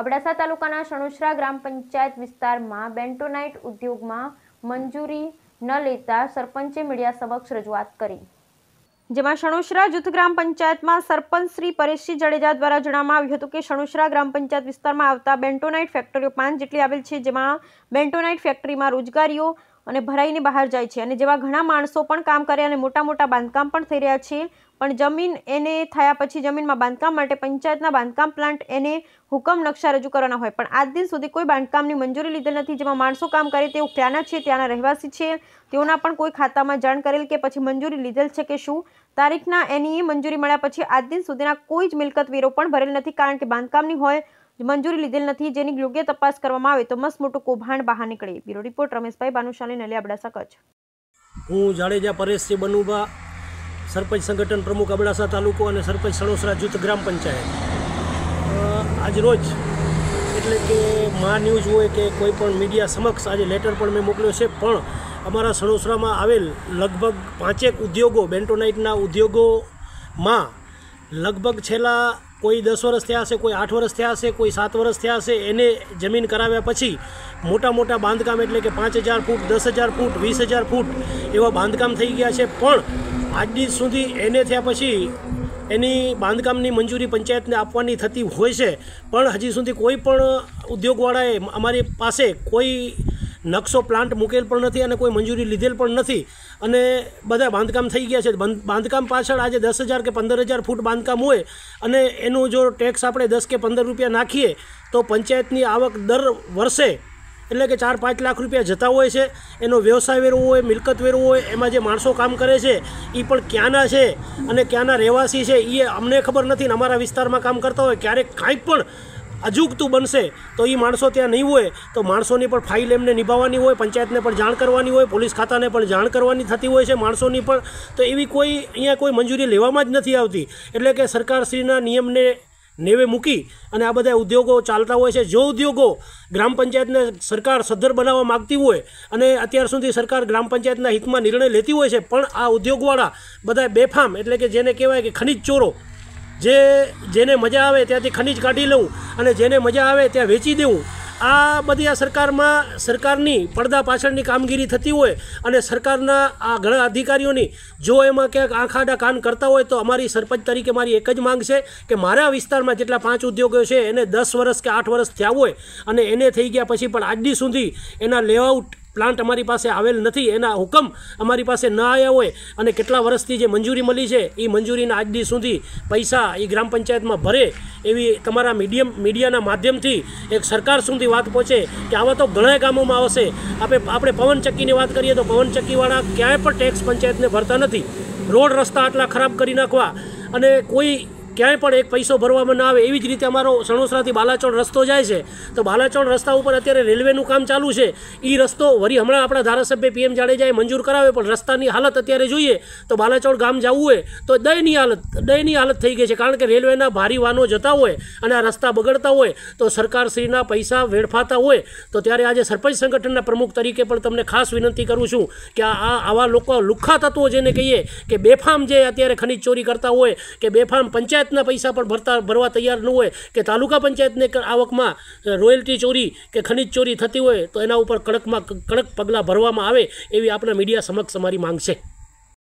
અબડાસા તાલુકાના શણુશરા ગ્રામ પંચાયત વિસ્તારમાં બેન્ટોનાઇટ ઉદ્યોગમાં મંજૂરી ન લેતા સરપંચે મીડિયા સમક્ષ રજૂઆત કરી જેમાં શણુશરા જૂથ ગ્રામ પંચાયતમાં સરપંચ શ્રી પરેશજી જાડેજા દ્વારા જણાવવામાં આવ્યું હતું કે શણુશરા ગ્રામ પંચાયત વિસ્તારમાં આવતા બેન્ટોનાઇટ ફેક્ટરીઓ પાંચ જેટલી આવેલ છે જેમાં બેન્ટોનાઇટ ફેક્ટરીમાં રોજગારીઓ અને ભરાઈને બહાર જાય છે અને જેવા ઘણા માણસો પણ કામ કરે અને મોટા મોટા બાંધકામ પણ થઈ રહ્યા છે પણ જમીન એને થયા પછી જમીનમાં બાંધકામ માટે પંચાયતના બાંધકામ પ્લાન્ટ એને હુકમ નક્ષરજુ કરવાનો હોય પણ આજ દિન સુધી કોઈ બાંધકામની મંજૂરી લીધેલ નથી જેમાં માણસો કામ કરે તે ઉફ્યાના છે તેના રહેવાસી છે તેઓના પણ કોઈ ખાતામાં જાણ કરેલ કે પછી મંજૂરી લીધેલ છે કે શું તારીખના એને મંજૂરી મળ્યા પછી આજ દિન સુધીના કોઈ જ મિલકત વિરોપ પણ ભરેલ નથી કારણ કે બાંધકામની હોય મંજૂરી લીધેલ નથી જેની યોગ્ય તપાસ કરવામાં આવે તો મસમોટું કોભાન બહાર નીકળે બ્યુરો રિપોર્ટ રમેશભાઈ બાનુશાળી નલેબડાસા કચ હું ઝાડેજા પરેશથી બનુબા સરપંચ સંગઠન પ્રમુખ અભળાસા તાલુકો અને સરપંચ શણોસરા જૂથ ગ્રામ પંચાયત અ આજ રોજ એટલે કે મા ન્યુઝ હોય કે કોઈ પણ મીડિયા સમક્ષ આજે લેટર પર મે મોકલ્યો છે પણ અમારા શણોસરામાં આવેલ લગભગ 5 એક ઉદ્યોગો બેન્ટોનાઈટના ઉદ્યોગો માં લગભગ છેલા કોઈ 10 વર્ષ થયા છે કોઈ 8 વર્ષ થયા છે કોઈ 7 વર્ષ થયા છે એને જમીન કરાવ્યા પછી મોટા મોટા બાંધકામ એટલે કે 5000 ફૂટ 10000 ફૂટ 20000 ફૂટ એવો બાંધકામ થઈ ગયા છે પણ અજી સુધી એને ત્યાં પછી એની બાંધકામની મંજૂરી પંચાયતને આપવાની થતી હોય છે પણ હજી સુધી કોઈ પણ ઉદ્યોગવાળાએ અમારી પાસે કોઈ નકશો પ્લાન્ટ મુકેલ પણ નથી અને કોઈ મંજૂરી લીધેલ પણ નથી અને બધાય બાંધકામ થઈ ગયા છે બાંધકામ પાછળ આજે 10000 કે 15000 ફૂટ બાંધકામ હોય અને એનું જો ટેક્સ આપણે 10 કે 15 રૂપિયા નાખીએ તો પંચાયતની આવક દર વર્ષે એટલે કે 4-5 લાખ રૂપિયા જતા હોય છે એનો વ્યવસાય વેરો હોય મિલકત વેરો હોય એમાં જે માણસો કામ કરે છે ઈ પણ ક્યાંના છે અને ક્યાંના રહેવાસી છે ઈ અમને ખબર નથી ને અમારા વિસ્તારમાં કામ કરતા હોય ક્યારેક કાઈ પણ અજુગતું બનશે તો ઈ માણસો ત્યાં ન હોય તો માણસોની પર ફાઈલ એમને નિભાવવાની હોય પંચાયતને પણ જાણ કરવાની હોય પોલીસ ખાતાને પણ જાણ કરવાની થતી હોય છે માણસોની પર તો એવી કોઈ અહીંયા કોઈ મંજૂરી લેવામાં જ નથી આવતી એટલે કે સરકાર શ્રીના નિયમને નеве મુકી અને આ બધા ઉદ્યોગો ચાલતા હોય છે જે ઉદ્યોગો ગ્રામ પંચાયત ને સરકાર સધર બનાવવા માંગતી હોય અને અત્યાર સુધી સરકાર ગ્રામ પંચાયત ના હિત માં નિર્ણય લેતી હોય છે પણ આ ઉદ્યોગવાળા બધા બેફામ એટલે કે જેને કહેવાય કે ખનીજ ચોરો જે જેને મજા આવે ત્યાંથી ખનીજ કાઢી લઉં અને જેને મજા આવે ત્યાં વેચી દેઉં આ બધી આ સરકારમાં સરકારની પડદા પાછળની કામગીરી થતી હોય અને સરકારના આ ઘણા અધિકારીઓની જો એમાં ક્યાંક આંખ આડા કાન કરતા હોય તો અમારી સરપંચ તરીકે મારી એક જ માંગ છે કે મારા વિસ્તારમાં જેટલા પાંચ ઉદ્યોગો છે એને દસ વર્ષ કે આઠ વર્ષ થયા હોય અને એને થઈ ગયા પછી પણ આજની સુધી એના લેઆઉટ પ્લાન્ટ અમારી પાસે આવેલ નથી એના હુકમ અમારી પાસે ન આયા હોય અને કેટલા વર્ષથી જે મંજૂરી મળી છે એ મંજૂરીના આજદી સુધી પૈસા એ ગ્રામ પંચાયત માં ભરે એવી તમારા મીડિયમ મીડિયાના માધ્યમથી એક સરકાર સુધી વાત પહોંચે કે આવા તો ઘણા ગામોમાં આવશે આપણે પવનચક્કીની વાત કરીએ તો પવનચક્કીવાળા ક્યાં પર ટેક્સ પંચાયત ને ભરતા નથી રોડ રસ્તો આટલા ખરાબ કરી નાખવા અને કોઈ ક્યાંય પણ એક પૈસો ભરવામાં ન આવે એવી જ રીતે અમારો સણોસરાથી બાલાચોળ રસ્તો જાય છે તો બાલાચોડ રસ્તા ઉપર અત્યારે રેલવેનું કામ ચાલુ છે એ રસ્તો વરી હમણાં આપણા ધારાસભ્ય પીએમ જાડેજાએ મંજૂર કરાવે પણ રસ્તાની હાલત અત્યારે જોઈએ તો બાલાચોળ ગામ જવું હોય તો દયની હાલત દયની હાલત થઈ ગઈ છે કારણ કે રેલવેના ભારી વાનો જતા હોય અને આ રસ્તા બગડતા હોય તો સરકારશ્રીના પૈસા વેડફાતા હોય તો ત્યારે આજે સરપંચ સંગઠનના પ્રમુખ તરીકે પણ તમને ખાસ વિનંતી કરું છું કે આ આવા લોકો લુખ્ખા તત્વો જેને કહીએ કે બેફામ જે અત્યારે ખનીજ ચોરી કરતા હોય કે બેફામ પંચાયત ના પૈસા પર ભરવા તૈયાર ન હોય કે તાલુકા પંચાયત ને આવક માં રોયલ્ટી ચોરી કે ખનીજ ચોરી થતી હોય તો એના ઉપર કણક માં કણક પગલા ભરવામાં આવે એવી આપના મીડિયા સમક્ષ અમારી માંગ છે